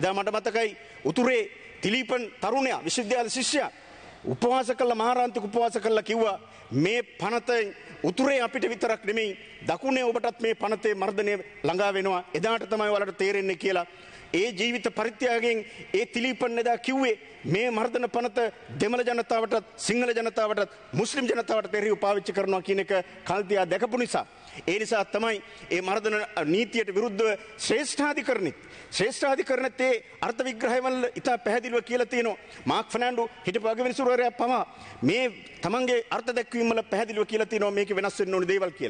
එදා මට මතකයි උතුරේ තිලීපන් තරුණයා විශ්වවිද්‍යාල ශිෂ්‍යයා උපවාස කළ මහරන්තික උපවාස කළා කිව්වා මේ පනතෙන් උතුරේ අපිට විතරක් නෙමෙයි දකුණේ ඔබටත් මේ පනතේ මර්ධනය ළඟා වෙනවා එදාට තමයි ඔයාලට තේරෙන්නේ කියලා ඒ ජීවිත පරිත්‍යාගයෙන් ඒ තිලීපන් එදා කිව්වේ මේ මර්ධන පනත දෙමළ ජනතාවටත් සිංහල ජනතාවටත් මුස්ලිම් ජනතාවට තෙරහිව පාවිච්චි කරනවා කියන එක කල්තියා දැකපු නිසා. ඒ නිසා තමයි ඒ මර්ධන නීතියට විරුද්ධව ශ්‍රේෂ්ඨාධිකරණෙත් ශ්‍රේෂ්ඨාධිකරණෙත් ඒ අර්ථ විග්‍රහයවල ඉතා පැහැදිලිව කියලා තියෙනවා. මාක් ෆර්නෑන්ඩෝ හිටපු අගවිනිසුරු කවුරුවරයක් පවා මේ තමන්ගේ අර්ථ දැක්වීම වල පැහැදිලිව කියලා තියෙනවා මේක වෙනස් වෙන්න ඕනේ දේවල් කියලා.